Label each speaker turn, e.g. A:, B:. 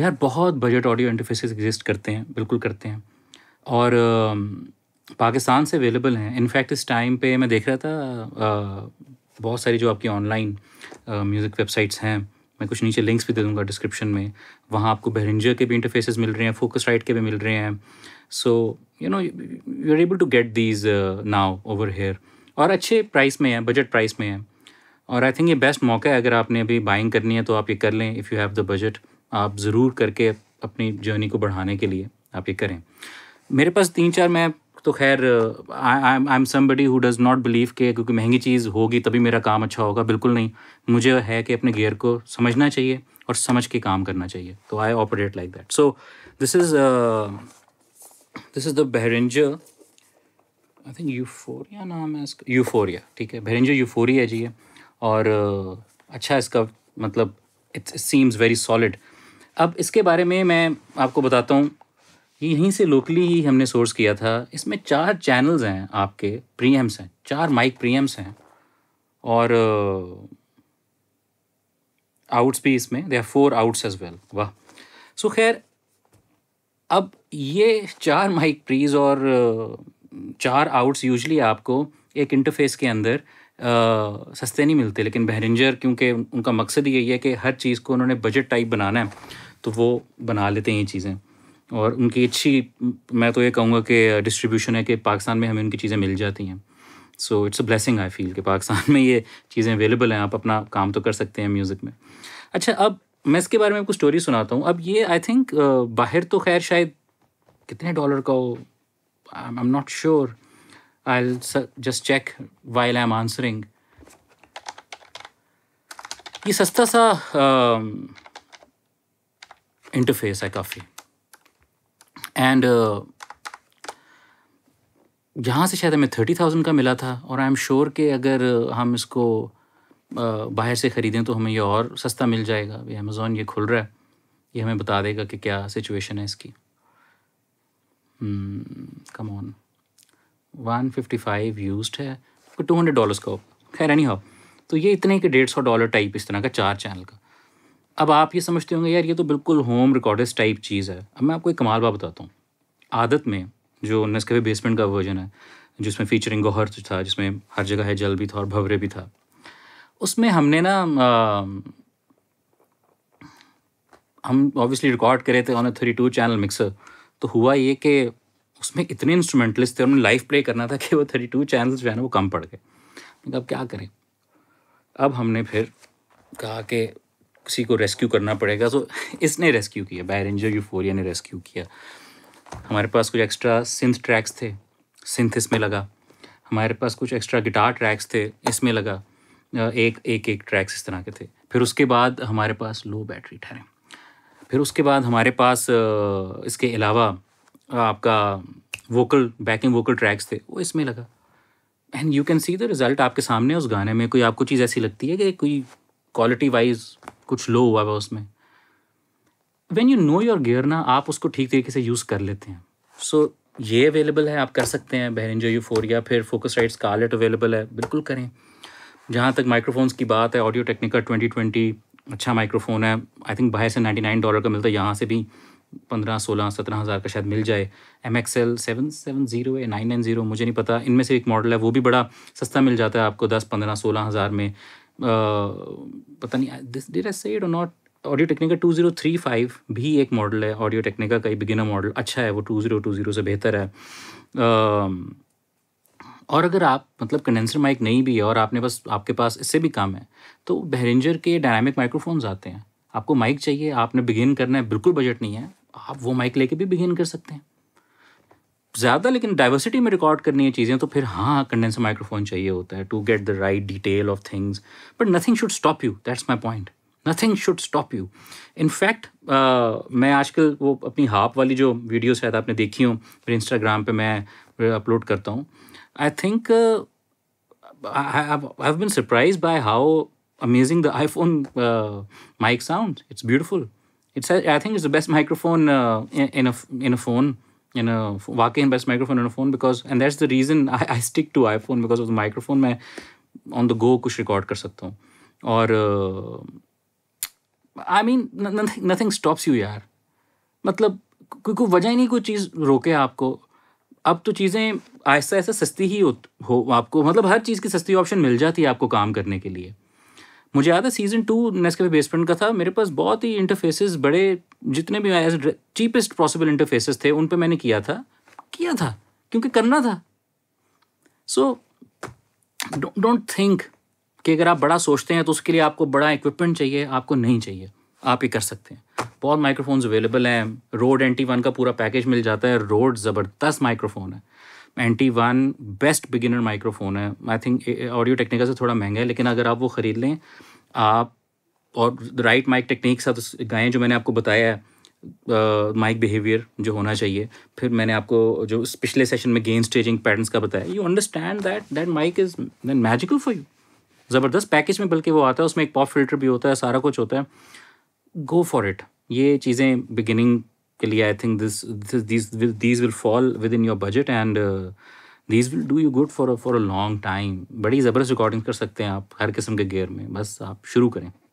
A: यार बहुत budget audio interface exist करते हैं बिल्कुल करते हैं और पाकिस्तान से अवेलेबल हैं इनफैक्ट इस टाइम पे मैं देख रहा था बहुत सारी जो आपकी ऑनलाइन म्यूज़िक वेबसाइट्स हैं मैं कुछ नीचे लिंक्स भी दे दूँगा डिस्क्रिप्शन में वहाँ आपको बहरिंजर के भी इंटरफेसेस मिल रहे हैं फोकस राइट के भी मिल रहे हैं so you know you are able to get these now over here और अच्छे प्राइस में है बजट प्राइस में है और आई थिंक ये बेस्ट मौका है अगर आपने अभी बाइंग करनी है तो आप ये कर लें if you have the budget आप ज़रूर करके अपनी जर्नी को बढ़ाने के लिए आप ये करें मेरे पास तीन चार मैं तो खैर I am somebody who does not believe के क्योंकि महंगी चीज़ होगी तभी मेरा काम अच्छा होगा बिल्कुल नहीं मुझे है कि अपने गियर को समझना चाहिए और समझ के काम करना चाहिए तो I operate like that so this is this is the Behringer I think Euphoria नाम है इसका यूफोरिया ठीक है बहरेंजर यूफोरिया जी है और uh, अच्छा इसका मतलब इट्स सीम्स वेरी सॉलिड अब इसके बारे में मैं आपको बताता हूँ यहीं से लोकली ही हमने सोर्स किया था इसमें चार चैनल्स हैं आपके प्रीएम्स हैं चार माइक प्रीएम्स हैं और आउट्स uh, भी इसमें there are four outs as well वाह सो खैर अब ये चार माइक प्रीज और uh, चार आउट्स यूजली आपको एक इंटरफेस के अंदर सस्ते नहीं मिलते लेकिन बहरिंजर क्योंकि उनका मकसद ही यही है कि हर चीज़ को उन्होंने बजट टाइप बनाना है तो वो बना लेते हैं ये चीज़ें और उनकी अच्छी मैं तो ये कहूँगा कि डिस्ट्रीब्यूशन है कि पाकिस्तान में हमें उनकी चीज़ें मिल जाती हैं so it's a blessing I feel कि पाकिस्तान में ये चीज़ें अवेलेबल हैं आप अपना काम तो कर सकते हैं म्यूज़िक में अच्छा अब मैं इसके बारे में आपको स्टोरी सुनाता हूँ अब ये आई थिंक बाहर तो खैर शायद कितने डॉलर का हो I am not sure I'll just check while I'm answering. ये सस्ता सा इंटरफेस है काफ़ी एंड यहाँ से शायद हमें थर्टी थाउजेंड का मिला था और आई एम श्योर कि अगर हम इसको बाहर से ख़रीदें तो हमें ये और सस्ता मिल जाएगा अभी अमेज़ोन ये खुल रहा है ये हमें बता देगा कि क्या सिचुएशन है इसकी कम hmm, on one fifty five use है टू हंड्रेड डॉलर्स का खैर एनी हाउ तो ये इतने के डेढ़ सौ डॉलर टाइप इस तरह का चार चैनल का अब आप ये समझते होंगे यार ये तो बिल्कुल होम रिकॉर्डर्स टाइप चीज़ है अब मैं आपको एक कमाल बात बताता हूँ आदत में जो नस्कवे बेसमेंट का वर्जन है जिसमें फीचरिंग गोहर था जिसमें हर जगह है जल भी था और भवरे भी था उसमें हमने ना आ, हम ऑब्वियसली रिकॉर्ड करे थे on a thirty two channel mixer तो हुआ ये कि उसमें इतने इंस्ट्रूमेंटलिस्ट थे उन्हें लाइव प्ले करना था कि वो थर्टी टू चैनल्स जो है ना वो कम पड़ गए अब क्या करें अब हमने फिर कहा कि किसी को रेस्क्यू करना पड़ेगा तो इसने रेस्क्यू किया बैरेंजर यूफोरिया ने रेस्क्यू किया हमारे पास कुछ एक्स्ट्रा सिंथ ट्रैक्स थे सिंथ इसमें लगा हमारे पास कुछ एक्स्ट्रा गिटार ट्रैक्स थे इसमें लगा एक एक एक ट्रैक्स इस तरह के थे फिर उसके बाद हमारे पास लो बैटरी ठहरे फिर उसके बाद हमारे पास इसके अलावा आपका वोकल बैकिंग वोकल ट्रैक्स थे वो इसमें लगा and you can see the result आपके सामने उस गाने में कोई आपको चीज़ ऐसी लगती है कि कोई क्वालिटी वाइज कुछ लो हुआ है उसमें when you know your gear ना आप उसको ठीक तरीके से यूज़ कर लेते हैं सो so, ये अवेलेबल है आप कर सकते हैं फोर यूफोरिया फिर फोकस का स्कारलेट अवेलेबल है बिल्कुल करें जहाँ तक माइक्रोफोन्स की बात है ऑडियो टेक्निका ट्वेंटी ट्वेंटी अच्छा माइक्रोफोन है आई थिंक बाहर से नाइन्टी नाइन डॉलर का मिलता है यहाँ से भी पंद्रह सोलह सत्रह हज़ार का शायद मिल जाए M X L seven seven zero है नाइन नाइन ज़ीरो मुझे नहीं पता इनमें से एक मॉडल है वो भी बड़ा सस्ता मिल जाता है आपको दस पंद्रह सोलह हज़ार में आ, पता नहीं दिस डिड आई सेड और not Audio Technica two zero three five भी एक मॉडल है ऑडियो टेक्निका का ही बिगिनर मॉडल अच्छा है वो टू ज़ीरो टू ज़ीरो से बेहतर है आ, और अगर आप मतलब कंडेंसर माइक नहीं भी है और आपने बस आपके पास इससे भी काम है तो बहरेंजर के डायनामिक माइक्रोफोन्स आते हैं आपको माइक चाहिए आपने बिगिन करना है बिल्कुल बजट नहीं है आप वो माइक लेके भी बिगिन कर सकते हैं ज़्यादा लेकिन डाइवर्सिटी में रिकॉर्ड करनी है चीज़ें तो फिर हाँ कंडेंसर माइक्रोफोन चाहिए होता है to get the right detail of things but nothing should stop you that's my point nothing should stop you in fact मैं आजकल वो अपनी हाप वाली जो वीडियो शायद आपने देखी हो फिर इंस्टाग्राम पर मैं अपलोड करता हूँ I think I have been surprised by how amazing the iPhone mic sound it's beautiful it's a, I think it's the best microphone uh, in, in, a in a phone in a वाकई best microphone in a phone because and that's the reason I, I stick to iPhone because of the microphone मैं on the go कुछ record कर सकता हूँ और mean nothing, nothing stops you यार मतलब कोई कोई वजह ही नहीं कोई चीज़ रोके आपको अब तो चीज़ें ऐसा ऐसा सस्ती ही हो, हो आपको मतलब हर चीज़ की सस्ती ऑप्शन मिल जाती है आपको काम करने के लिए मुझे याद है सीज़न टू नेस्कैफे बेसमेंट का था मेरे पास बहुत ही इंटरफेसेस बड़े जितने भी एज चीपेस्ट पॉसिबल इंटरफेसेस थे उन पर मैंने किया था किया था क्योंकि करना था सो डोंट थिंक कि अगर आप बड़ा सोचते हैं तो उसके लिए आपको बड़ा इक्विपमेंट चाहिए आपको नहीं चाहिए आप ही कर सकते हैं बहुत माइक्रोफोन्स अवेलेबल हैं रोड एंटी वन का पूरा पैकेज मिल जाता है रोड ज़बरदस्त माइक्रोफोन है anti one best beginner microphone है आई थिंक ऑडियो टेक्निका से थोड़ा महंगा है लेकिन अगर आप वो ख़रीद लें आप और राइट माइक टेक्निक साथ गाएँ जो मैंने आपको बताया है माइक uh, बिहेवियर जो होना चाहिए फिर मैंने आपको जो पिछले सेशन में गेन स्टेजिंग पैटर्न्स का बताया you understand that that mic is magical for you ज़बरदस्त पैकेज में बल्कि वो आता है उसमें एक पॉप फिल्टर भी होता है सारा कुछ होता है गो फॉर इट ये चीज़ें बिगिनिंग के लिए I think this this these will fall within your budget and these will do you good for for a long time बड़ी ज़बरदस्त रिकॉर्डिंग कर सकते हैं आप हर किस्म के गेयर में बस आप शुरू करें